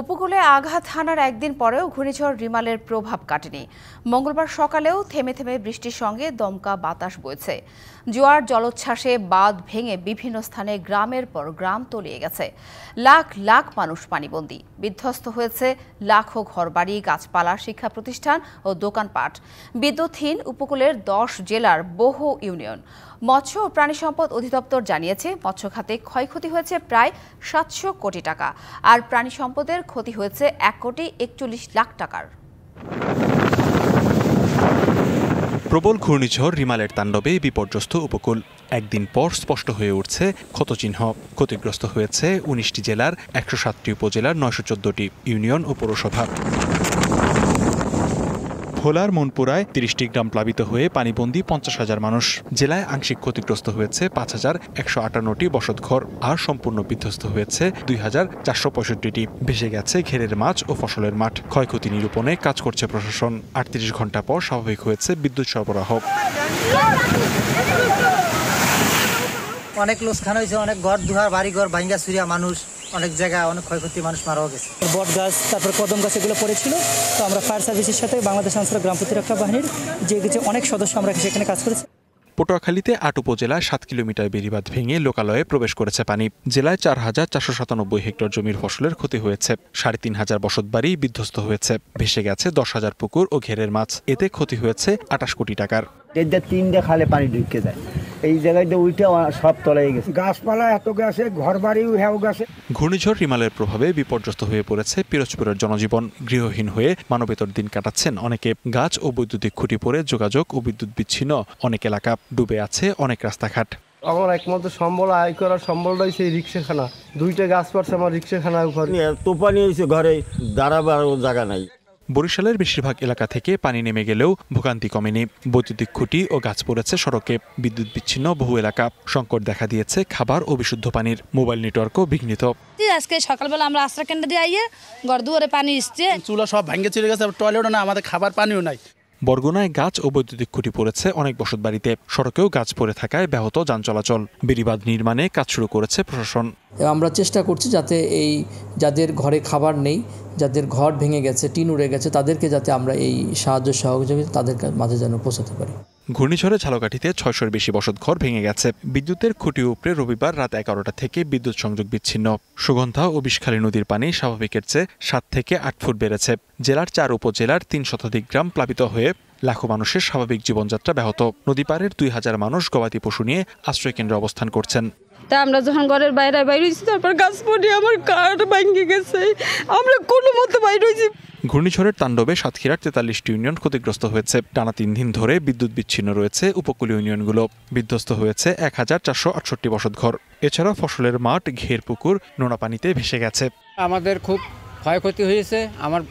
উপকূলে আঘাত হানার একদিন পরেও ঘূর্ণিঝড় রিমালের প্রভাব কাটেনি মঙ্গলবার সকালেও থেমে থেমে বৃষ্টির সঙ্গে দমকা বাতাস বইছে জোয়ার জলোচ্ছ্বাসে বাঁধ ভেঙে বিভিন্ন স্থানে গ্রামের পর গ্রাম তলিয়ে গেছে লাখ লাখ মানুষ পানিবন্দী বিধ্বস্ত হয়েছে লাখো ঘরবাড়ি গাছপালা শিক্ষা প্রতিষ্ঠান ও দোকানপাট বিদ্যুৎহীন উপকূলের দশ জেলার বহু ইউনিয়ন মৎস্য ও প্রাণী সম্পদ অধিদপ্তর জানিয়েছে মৎস্য খাতে ক্ষয়ক্ষতি হয়েছে প্রায় সাতশো কোটি টাকা আর প্রাণী সম্পদের ফসলের ক্ষতি হয়েছে এক কোটি একচল্লিশ লাখ টাকার প্রবল ঘূর্ণিঝড় রিমালের তাণ্ডবে বিপর্যস্ত উপকূল একদিন পর স্পষ্ট হয়ে উঠছে ক্ষতচিহ্ন ক্ষতিগ্রস্ত হয়েছে উনিশটি জেলার একশো সাতটি উপজেলার নয়শো চোদ্দটি ইউনিয়ন ও পৌরসভা ভোলার মনপুরায় তিরিশটি গ্রাম প্লাবিত হয়ে পানিবন্দি পঞ্চাশ হাজার মানুষ জেলায় আংশিক ক্ষতিগ্রস্ত হয়েছে পাঁচ হাজার একশো আটান্নটি বসতঘর আর সম্পূর্ণ বিধ্বস্ত হয়েছে দুই হাজার চারশো পঁয়ষট্টিটি ভেসে গেছে ঘেরের মাছ ও ফসলের মাঠ ক্ষয়ক্ষতি নিরূপণে কাজ করছে প্রশাসন আটত্রিশ ঘন্টা পর স্বাভাবিক হয়েছে বিদ্যুৎ সরবরাহ অনেক লোকসান হয়েছে অনেক ঘর দুহার বাড়ি ঘর ভাঙ্গা সুরিয়া মানুষ অনেক জায়গায় অনেক ক্ষয়ক্ষতি মানুষ মারাও গেছে বট গাছ তারপর কদম গাছ এগুলো পড়েছিল তো আমরা ফায়ার সার্ভিসের সাথে বাংলাদেশ আনসার গ্রাম প্রতিরক্ষা বাহিনীর যে অনেক সদস্য আমরা সেখানে কাজ করেছি পটুয়াখালীতে আট উপজেলা সাত কিলোমিটার বেড়িবাঁধ ভেঙে লোকালয়ে প্রবেশ করেছে পানি জেলায় চার হাজার চারশো সাতানব্বই হেক্টর জমির ফসলের ক্ষতি হয়েছে সাড়ে তিন হাজার বসত বাড়ি বিধ্বস্ত হয়েছে ভেসে গেছে দশ হাজার পুকুর ও ঘেরের মাছ এতে ক্ষতি হয়েছে আটাশ কোটি টাকার তিনটে খালে পানি ঢুকে যায় এই জায়গায় জায়গাটা উঠে সব তলায় গেছে গাছপালা এত গেছে ঘর বাড়িও হেও গেছে ঘূর্ণিঝড় রিমালের প্রভাবে বিপর্যস্ত হয়ে পড়েছে পিরোজপুরের জনজীবন গৃহহীন হয়ে মানবেতর দিন কাটাচ্ছেন অনেকে গাছ ও বৈদ্যুতিক খুঁটি পড়ে যোগাযোগ ও বিদ্যুৎ বিচ্ছিন্ন অনেক এলাকা ডুবে আছে অনেক রাস্তাঘাট আমার একমাত্র সম্বল আয় করার সম্বলটাই সেই রিক্সাখানা দুইটা গাছ পারছে আমার রিক্সাখানার ঘরে তোপানি হয়েছে ঘরে দাঁড়াবার জায়গা নাই বরিশালের বেশিরভাগ এলাকা থেকে পানি নেমে গেলেও ভোগান্তি কমেনি বৈদ্যুতিক খুঁটি ও গাছ পড়েছে সড়কে বিদ্যুৎ বিচ্ছিন্ন বহু এলাকা সংকট দেখা দিয়েছে খাবার ও বিশুদ্ধ পানির মোবাইল নেটওয়ার্কও বিঘ্নিত আজকে সকালবেলা আমরা আশ্রয় কেন্দ্রে দিয়ে আইয়ে ঘর দুয়ারে পানি এসছে চুলা সব ভেঙে চলে গেছে টয়লেটও না আমাদের খাবার পানিও নাই বরগুনায় গাছ ও বৈদ্যুতিক খুঁটি পড়েছে অনেক বসত বাড়িতে সড়কেও গাছ পড়ে থাকায় ব্যাহত যান চলাচল বিড়িবাদ নির্মাণে কাজ শুরু করেছে প্রশাসন আমরা চেষ্টা করছি যাতে এই যাদের ঘরে খাবার নেই যাদের ঘর ভেঙে গেছে টিন উড়ে গেছে তাদেরকে যাতে আমরা এই সাহায্য সহযোগিতা তাদের মাঝে যেন পৌঁছাতে পারি ঘূর্ণিঝড়ে ঝালকাঠিতে ছয়শোর বেশি বসত ঘর ভেঙে গেছে বিদ্যুতের খুঁটি উপরে রবিবার রাত এগারোটা থেকে বিদ্যুৎ সংযোগ বিচ্ছিন্ন সুগন্ধা ও বিষখালী নদীর পানি স্বাভাবিকের চেয়ে সাত থেকে আট ফুট বেড়েছে জেলার চার উপজেলার তিন শতাধিক গ্রাম প্লাবিত হয়ে লাখো মানুষের স্বাভাবিক জীবনযাত্রা ব্যাহত নদীপাড়ের দুই হাজার মানুষ গবাদি পশু নিয়ে আশ্রয়কেন্দ্রে অবস্থান করছেন তা আমরা যখন ঘরের বাইরে বাইরে তারপর গাছ আমার কাঠ ভেঙে গেছে আমরা কোনো মতো বাইরে ঘূর্ণিঝড়ের তাণ্ডবে সাতক্ষীরার তেতাল্লিশটি ইউনিয়ন ক্ষতিগ্রস্ত হয়েছে টানা তিন দিন ধরে বিদ্যুৎ বিচ্ছিন্ন রয়েছে উপকূলীয় ইউনিয়নগুলো বিধ্বস্ত হয়েছে এক হাজার চারশো আটষট্টি বসতঘর এছাড়া ফসলের মাঠ ঘের পুকুর নোনা পানিতে ভেসে গেছে আমাদের খুব ক্ষয়ক্ষতি হয়েছে আমার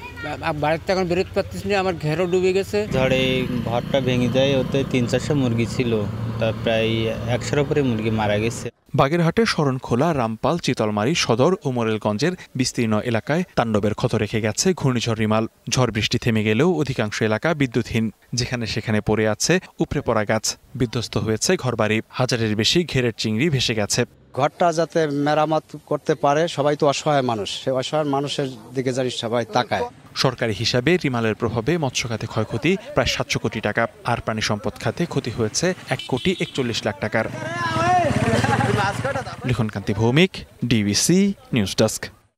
বাড়িতে এখন বেরোতে পারতেছি না আমার ঘেরও ডুবে গেছে ঝড়ে ঘরটা ভেঙে যায় ওতে তিন চারশো মুরগি ছিল তা প্রায় একশোর উপরে মুরগি মারা গেছে বাগেরহাটের শরণখোলা রামপাল চিতলমারি সদর ও মোরেলগঞ্জের বিস্তীর্ণ এলাকায় তাণ্ডবের ক্ষত রেখে গেছে ঘূর্ণিঝড় রিমাল ঝড় বৃষ্টি থেমে গেলেও অধিকাংশ এলাকা বিদ্যুৎহীন যেখানে সেখানে পড়ে আছে উপড়ে পড়া গাছ বিধ্বস্ত হয়েছে ঘরবাড়ি হাজারের বেশি ঘেরের চিংড়ি ভেসে গেছে ঘরটা যাতে মেরামত করতে পারে সবাই তো অসহায় মানুষ সে অসহায় মানুষের দিকে জানি সবাই তাকায় সরকারি হিসাবে রিমালের প্রভাবে মৎস্য খাতে ক্ষয়ক্ষতি প্রায় সাতশো কোটি টাকা আর প্রাণী সম্পদ খাতে ক্ষতি হয়েছে এক কোটি একচল্লিশ লাখ টাকার Likhan Kanti Bhowmik DBC news desk